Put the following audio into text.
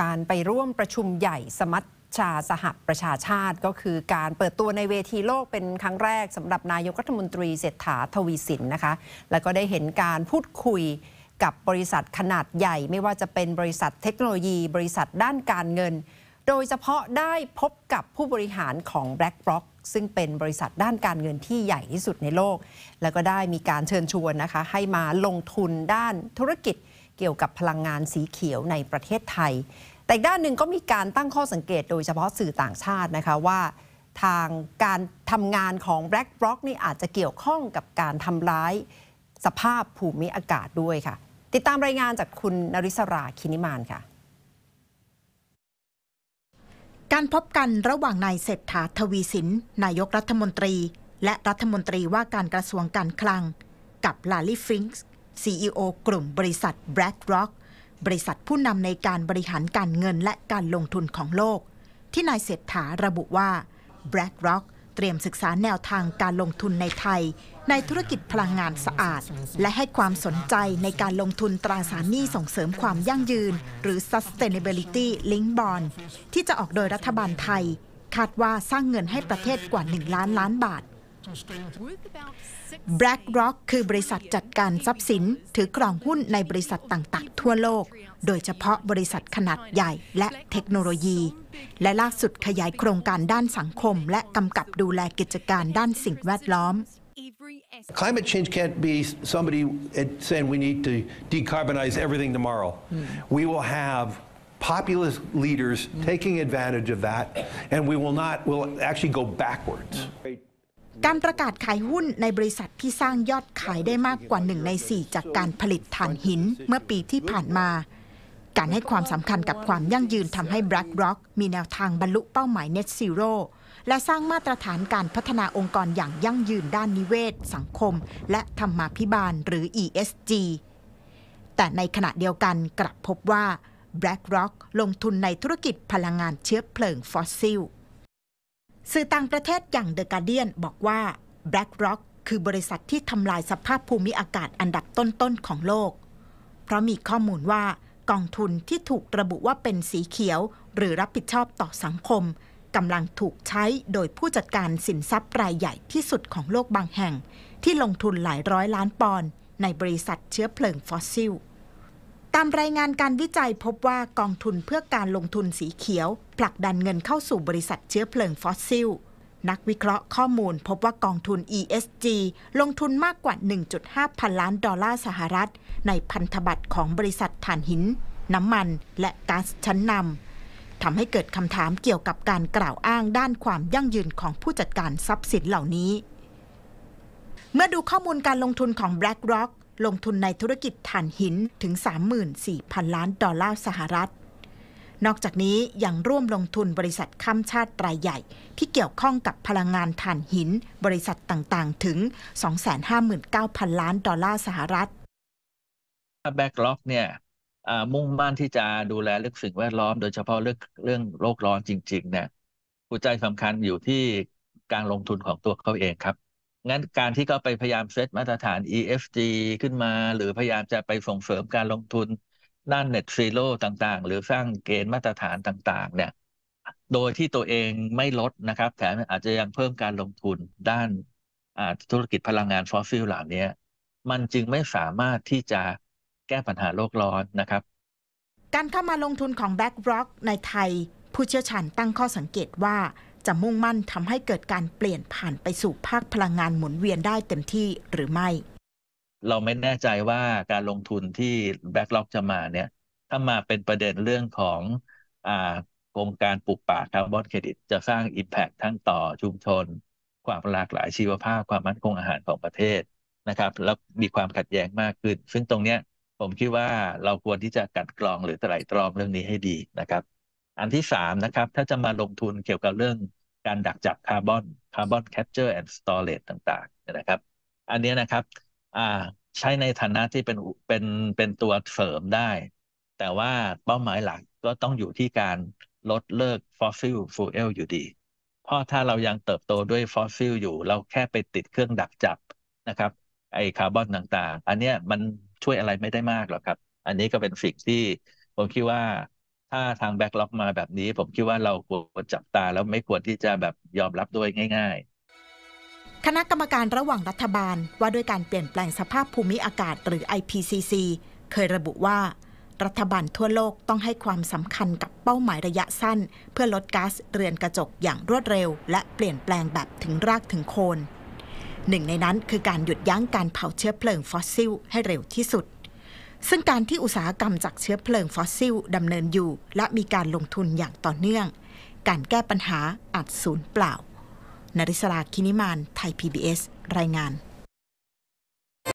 การไปร่วมประชุมใหญ่สมัชชาสหประชาชาติ ก็คือการเปิดตัวในเวทีโลกเป็นครั้งแรกสำหรับนายกรัฐมนตรีเศรษฐาทวีสินนะคะ แล้วก็ได้เห็นการพูดคุยกับบริษัทขนาดใหญ่ ไม่ว่าจะเป็นบริษัทเทคโนโลยีบริษัทด้านการเงิน โดยเฉพาะได้พบกับผู้บริหารของ BlackRock ซึ่งเป็นบริษัทด้านการเงินที่ใหญ่ที่สุดในโลก แล้วก็ได้มีการเชิญชวนนะคะให้มาลงทุนด้านธุรกิจเกี่ยวกับพลังงานสีเขียวในประเทศไทย แต่ด้านหนึ่งก็มีการตั้งข้อสังเกตโดยเฉพาะสื่อต่างชาตินะคะว่าทางการทำงานของ Black b ็อกนี่อาจจะเกี่ยวข้องกับการทำร้ายสภาพภูมิอากาศด้วยค่ะ ติดตามรายงานจากคุณนริศราคินิมานค่ะ การพบกันระหว่างนายเศรษฐาทวีสิน นายกรัฐมนตรี และรัฐมนตรีว่าการกระทรวงการคลังกับลาลีฟิงส์ CEO กลุ่มบริษัท BlackRock บริษัทผู้นำในการบริหารการเงินและการลงทุนของโลก ที่นายเศรษฐาระบุว่า BlackRock เตรียมศึกษาแนวทางการลงทุนในไทย ในธุรกิจพลังงานสะอาด และให้ความสนใจในการลงทุนตราสารหนี้ส่งเสริมความยั่งยืน หรือ sustainability link bond ที่จะออกโดยรัฐบาลไทย คาดว่าสร้างเงินให้ประเทศกว่า 1 ล้านล้านบาท BlackRock คือบริษัทจัดการทรัพย์สินถือครองหุ้นในบริษัทต่างๆ ทั่วโลก โดยเฉพาะบริษัทขนาดใหญ่และเทคโนโลยี และล่าสุดขยายโครงการด้านสังคม และกำกับดูแลกิจการด้านสิ่งแวดล้อม Climate change can't be somebody saying we need to decarbonize everything tomorrow. We will have populist leaders taking advantage of that, and we will not, we'll actually go backwards. การประกาศขายหุ้นในบริษัทที่สร้างยอดขายได้มากกว่าหนึ่งในสี่จากการผลิตถ่านหินเมื่อปีที่ผ่านมา การให้ความสำคัญกับความยั่งยืนทำให้ BlackRock มีแนวทางบรรลุเป้าหมาย Net Zero และสร้างมาตรฐานการพัฒนาองค์กรอย่างยั่งยืนด้านนิเวศ สังคม และธรรมาภิบาลหรือ ESG แต่ในขณะเดียวกัน กลับพบว่า BlackRock ลงทุนในธุรกิจพลังงานเชื้อเพลิงฟอสซิลสื่อต่างประเทศอย่างเดอะการเดียนบอกว่า BlackRock คือบริษัทที่ทำลายสภาพภูมิอากาศอันดับต้นๆของโลก เพราะมีข้อมูลว่า กองทุนที่ถูกระบุว่าเป็นสีเขียวหรือรับผิดชอบต่อสังคม กำลังถูกใช้โดยผู้จัดการสินทรัพย์รายใหญ่ที่สุดของโลกบางแห่งที่ลงทุนหลายร้อยล้านปอนด์ในบริษัทเชื้อเพลิงฟอสซิลตามรายงานการวิจัยพบว่ากองทุนเพื่อการลงทุนสีเขียว ผลักดันเงินเข้าสู่บริษัทเชื้อเพลิงฟอสซิล นักวิเคราะห์ข้อมูลพบว่ากองทุน ESG ลงทุนมากกว่า 1.5 พันล้านดอลลาร์สหรัฐ ในพันธบัตรของบริษัทถ่านหิน น้ำมัน และก๊าซชั้นนำทำให้เกิดคำถามเกี่ยวกับการกล่าวอ้างด้านความยั่งยืนของผู้จัดการทรัพย์สินเหล่านี้ เมื่อดูข้อมูลการลงทุนของ BlackRock ลงทุนในธุรกิจถ่านหินถึง 34,000 ล้านดอลลาร์สหรัฐ นอกจากนี้ยังร่วมลงทุนบริษัทข้ามชาติรายใหญ่ ที่เกี่ยวข้องกับพลังงานถ่านหินบริษัทต่างๆ ถึง 259,000 ล้านดอลลาร์สหรัฐแบ็กล็อกเนี่ยมุ่งมั่นที่จะดูแลเรื่องสิ่งแวดล้อม โดยเฉพาะเรื่องเรื่องโลกร้อนจริงๆ เนี่ยหัวใจสำคัญอยู่ที่การลงทุนของตัวเขาเองครับงั้นการที่เขาไปพยายามเซตมาตรฐาน ESG ขึ้นมาหรือพยายามจะไปส่งเสริมการลงทุนด้าน Net Zero ต่างๆ หรือสร้างเกณฑ์มาตรฐานต่างๆ เนี่ยโดยที่ตัวเองไม่ลดนะครับแถมอาจจะยังเพิ่มการลงทุนด้านธุรกิจพลังงานฟอสซิลเหล่านี้ มันจึงไม่สามารถที่จะแก้ปัญหาโลกร้อนนะครับ การเข้ามาลงทุนของ BlackRock ในไทย ผู้เชี่ยวชาญตั้งข้อสังเกตว่าจะมุ่งมั่นทำให้เกิดการเปลี่ยนผ่านไปสู่ภาคพลังงานหมุนเวียนได้เต็มที่หรือไม่ เราไม่แน่ใจว่าการลงทุนที่แบ็กล็อกจะมาเนี่ยถ้ามาเป็นประเด็นเรื่องของโครงการปลูกป่าคาร์บอนเครดิต จะสร้างอิมแพคทั้งต่อชุมชน ความหลากหลายชีวภาพความมั่นคงอาหารของประเทศนะครับแล้วมีความขัดแย้งมากขึ้น ซึ่งตรงเนี้ยผมคิดว่าเราควรที่จะกัดกรองหรือไตร่ตรองเรื่องนี้ให้ดีนะครับ อันที่สามนะครับถ้าจะมาลงทุนเกี่ยวกับเรื่องการดักจับคาร์บอนคาร์บอนแคปเจอร์แอนด์สตอเรจต่างๆ นะครับ อันนี้นะครับใช้ในฐานะที่เป็นเป็นเป็นตัวเสริมได้ แต่ว่าเป้าหมายหลักก็ต้องอยู่ที่การลดเลิกฟอสซิลฟูเอลอยู่ดี เพราะถ้าเรายังเติบโตด้วยฟอสซิลอยู่เราแค่ไปติดเครื่องดักจับนะครับ ไอคาร์บอนต่างๆ อันนี้มันช่วยอะไรไม่ได้มากหรอกครับ อันนี้ก็เป็นสิ่งที่ผมคิดว่าถ้าทางแบ็กล็อกมาแบบนี้ผมคิดว่าเราควรจับตาแล้วไม่ควรที่จะแบบยอมรับด้วยง่ายๆ คณะกรรมการระหว่างรัฐบาลว่าด้วยการเปลี่ยนแปลงสภาพภูมิอากาศ หรือ IPCC เคยระบุว่า รัฐบาลทั่วโลกต้องให้ความสำคัญกับเป้าหมายระยะสั้น เพื่อลดก๊าซเรือนกระจกอย่างรวดเร็ว และเปลี่ยนแปลงแบบถึงรากถึงโคนหนึ่งในนั้นคือการหยุดยั้งการเผาเชื้อเพลิงฟอสซิลให้เร็วที่สุดซึ่งการที่อุตสาหกรรมจากเชื้อเพลิงฟอสซิลดำเนินอยู่ และมีการลงทุนอย่างต่อเนื่อง การแก้ปัญหาอาจสูญเปล่า นริศรา คินิมาน ไทย PBS รายงาน